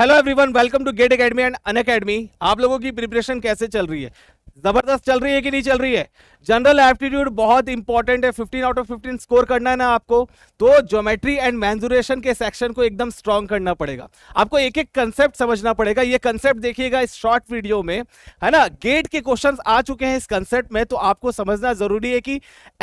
hello everyone welcome to GATE academy and Unacademy आप लोगों की प्रिपरेशन कैसे चल रही है जबरदस्त चल रही है कि नहीं चल रही है जनरल एप्टीट्यूड बहुत इंपॉर्टेंट है 15 आउट ऑफ 15 स्कोर करना है ना आपको तो ज्योमेट्री एंड मैंजुरेशन के सेक्शन को एकदम स्ट्रांग करना पड़ेगा आपको एक एक कंसेप्ट समझना पड़ेगा ये कंसेप्ट देखिएगा इस शॉर्ट वीडियो में है ना गेट के क्वेश्चन आ चुके हैं इस कंसेप्ट में तो आपको समझना जरूरी है कि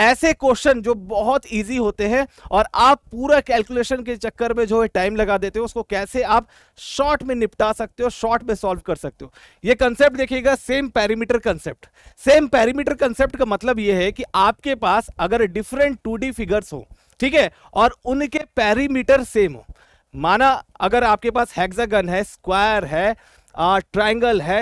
ऐसे क्वेश्चन जो बहुत ईजी होते हैं और आप पूरा कैलकुलेशन के चक्कर में जो है टाइम लगा देते हो उसको कैसे आप शॉर्ट में निपटा सकते हो शॉर्ट में सॉल्व कर सकते हो ये कंसेप्ट देखिएगा same perimeter concept same perimeter concept का मतलब यह है कि आपके पास अगर डिफरेंट टू फिगर्स हो ठीक है और उनके पैरीमीटर सेम हो माना अगर आपके पास हेक्सागन है स्क्वायर है ट्राइंगल है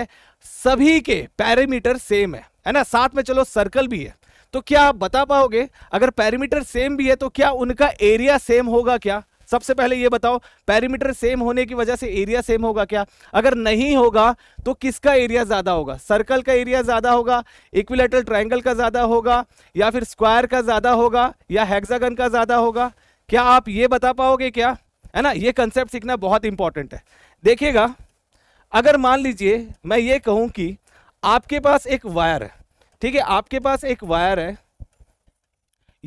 सभी के पैरीमीटर सेम है है ना साथ में चलो सर्कल भी है तो क्या आप बता पाओगे अगर पैरीमीटर सेम भी है तो क्या उनका एरिया सेम होगा क्या सबसे पहले ये बताओ पैरीमीटर सेम होने की वजह से एरिया सेम होगा क्या अगर नहीं होगा तो किसका एरिया ज़्यादा होगा सर्कल का एरिया ज़्यादा होगा इक्विलेटरल ट्रायंगल का ज़्यादा होगा या फिर स्क्वायर का ज़्यादा होगा या हेक्सागन का ज़्यादा होगा क्या आप ये बता पाओगे क्या है ना ये कंसेप्ट सीखना बहुत इंपॉर्टेंट है देखिएगा अगर मान लीजिए मैं ये कहूं कि आपके पास एक वायर है ठीक है आपके पास एक वायर है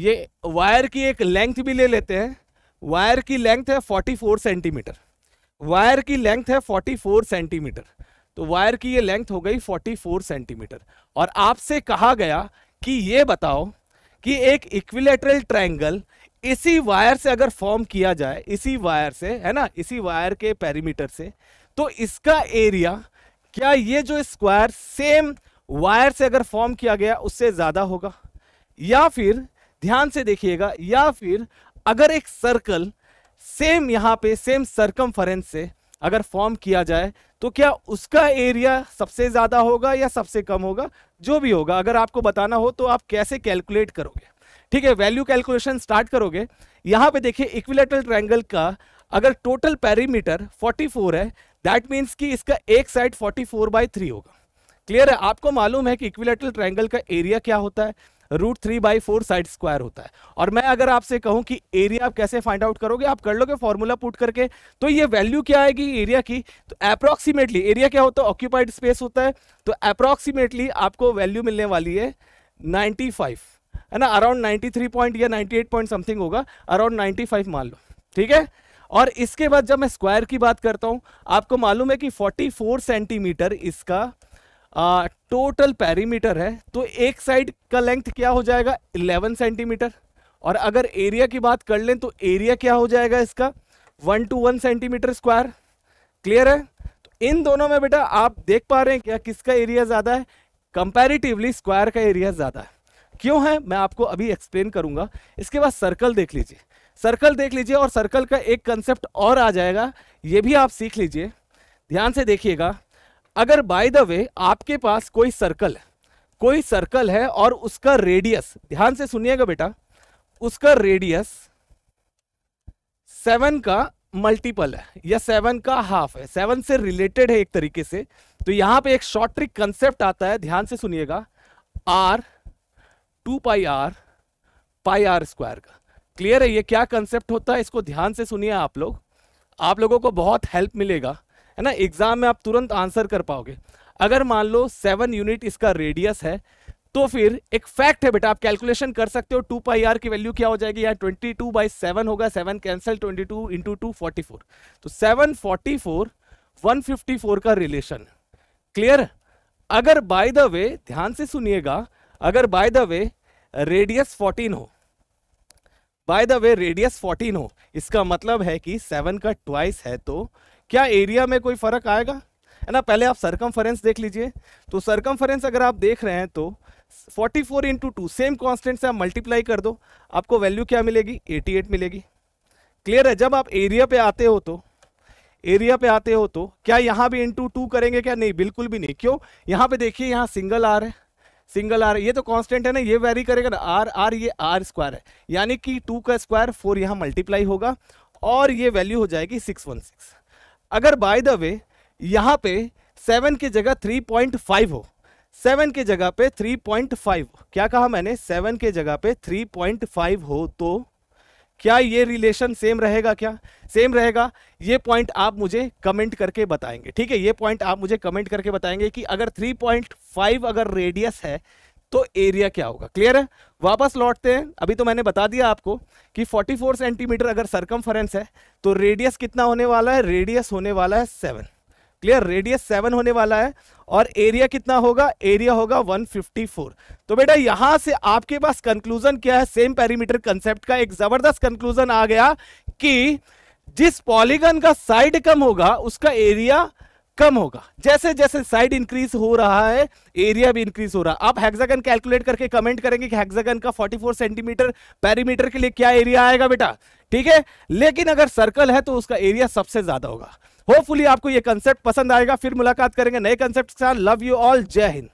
ये वायर की एक लेंथ भी ले लेते हैं वायर की लेंथ है 44 सेंटीमीटर वायर की लेंथ है 44 सेंटीमीटर तो वायर की ये लेंथ हो गई 44 सेंटीमीटर और आपसे कहा गया कि ये बताओ कि एक इक्विलेटरल ट्रायंगल इसी वायर से अगर फॉर्म किया जाए इसी वायर से है ना इसी वायर के पैरीमीटर से तो इसका एरिया क्या ये जो स्क्वायर सेम वायर से अगर फॉर्म किया गया उससे ज़्यादा होगा या फिर ध्यान से देखिएगा या फिर अगर एक सर्कल सेम यहाँ पे सेम सर्कम से अगर फॉर्म किया जाए तो क्या उसका एरिया सबसे ज़्यादा होगा या सबसे कम होगा जो भी होगा अगर आपको बताना हो तो आप कैसे कैलकुलेट करोगे ठीक है वैल्यू कैलकुलेशन स्टार्ट करोगे यहाँ पे देखिए इक्विलेटरल ट्रायंगल का अगर टोटल पैरीमीटर 44 है दैट मीन्स कि इसका एक साइड 44 फोर बाई थ्री होगा क्लियर है आपको मालूम है कि इक्विलेटरल ट्रायंगल का एरिया क्या होता है root three by four side square होता है और मैं अगर आपसे कहूं कि एरिया आप कैसे फाइंड आउट करोगे आप कर लोगे फॉर्मूला पुट करके तो ये वैल्यू क्या आएगी एरिया की तो अप्रॉक्सीमेटली एरिया क्या होता है ऑक्यूपाइड स्पेस होता है तो अप्रॉक्सीमेटली आपको वैल्यू मिलने वाली है नाइन्टी है ना अराउंड नाइन्टी पॉइंट या नाइन्टी पॉइंट समथिंग होगा अराउंड नाइन्टी मान लो ठीक है और इसके बाद जब मैं स्क्वायर की बात करता हूं आपको मालूम है कि 44 सेंटीमीटर इसका आ, टोटल पैरीमीटर है तो एक साइड का लेंथ क्या हो जाएगा 11 सेंटीमीटर और अगर एरिया की बात कर लें तो एरिया क्या हो जाएगा इसका one two one centimetre square clear है तो इन दोनों में बेटा आप देख पा रहे हैं क्या किसका एरिया ज़्यादा है कंपेरिटिवली स्क्वायर का एरिया ज़्यादा है क्यों है मैं आपको अभी एक्सप्लेन करूंगा इसके बाद सर्कल देख लीजिए सर्कल देख लीजिए और सर्कल का एक कंसेप्ट और आ जाएगा ये भी आप सीख लीजिए ध्यान से देखिएगा अगर बाय द वे आपके पास कोई सर्कल कोई सर्कल है और उसका रेडियस ध्यान से सुनिएगा बेटा उसका रेडियस सेवन का मल्टीपल है या सेवन का हाफ है सेवन से रिलेटेड है एक तरीके से तो यहां पे एक शॉर्ट ट्रिक कंसेप्ट आता है ध्यान से सुनिएगा R two pi R pi R square का क्लियर है ये क्या कंसेप्ट होता है इसको ध्यान से सुनिए आप लोग आप लोगों को बहुत हेल्प मिलेगा है ना एग्जाम में आप तुरंत आंसर कर पाओगे अगर मान लो सेवन यूनिट इसका रेडियस है तो फिर एक फैक्ट है बेटा आप कैलकुलेशन कर सकते हो टू पाई आर की वैल्यू क्या हो जाएगी यार ट्वेंटी टू बाई सेवन होगा seven cancel twenty two into two forty four तो seven forty four one fifty four का रिलेशन क्लियर अगर बाय द वे ध्यान से सुनिएगा अगर by the way radius fourteen हो by the way radius fourteen हो इसका मतलब है कि सेवन का ट्वाइस है तो क्या एरिया में कोई फ़र्क आएगा है ना पहले आप सरकम देख लीजिए तो सरकम अगर आप देख रहे हैं तो 44 four into two same constant से आप मल्टीप्लाई कर दो आपको वैल्यू क्या मिलेगी 88 मिलेगी क्लियर है जब आप एरिया पे आते हो तो एरिया पे आते हो तो क्या यहाँ भी इंटू टू करेंगे क्या नहीं बिल्कुल भी नहीं क्यों यहाँ पे देखिए यहाँ सिंगल आर है सिंगल आर ये तो कांस्टेंट है ना ये वेरी करेगा ना आर आर ये आर स्क्वायर है यानी कि टू का स्क्वायर फोर यहाँ मल्टीप्लाई होगा और ये वैल्यू हो जाएगी सिक्स वन सिक्स अगर बाय द वे यहाँ पे सेवन की जगह थ्री पॉइंट फाइव हो सेवन के जगह पे थ्री पॉइंट फाइव क्या कहा मैंने सेवन के जगह पे थ्री पॉइंट फाइव हो तो क्या ये रिलेशन सेम रहेगा क्या सेम रहेगा ये पॉइंट आप मुझे कमेंट करके बताएंगे ठीक है ये पॉइंट आप मुझे कमेंट करके बताएंगे कि अगर थ्री पॉइंट फाइव अगर रेडियस है तो एरिया क्या होगा क्लियर है वापस लौटते हैं अभी तो मैंने बता दिया आपको कि 44 सेंटीमीटर अगर सरकम है तो रेडियस कितना होने वाला है रेडियस होने वाला है सेवन क्लियर रेडियस सेवन होने वाला है और एरिया कितना होगा एरिया होगा 154 तो बेटा यहां से आपके पास कंक्लूजन क्या है सेम पैरिमीटर कंसेप्ट का एक जबरदस्त कंक्लूजन आ गया कि जिस पॉलीगन का साइड कम होगा उसका एरिया कम होगा जैसे जैसे साइड इंक्रीज हो रहा है एरिया भी इंक्रीज हो रहा है आप हेक्सागन कैलकुलेट करके कमेंट करेंगे कि हेक्सागन का 44 सेंटीमीटर पैरीमीटर के लिए क्या एरिया आएगा बेटा ठीक है लेकिन अगर सर्कल है तो उसका एरिया सबसे ज्यादा होगा होपफुली आपको यह कंसेप्ट पसंद आएगा फिर मुलाकात करेंगे नए कंसेप्ट के साथ लव यू ऑल जय हिंद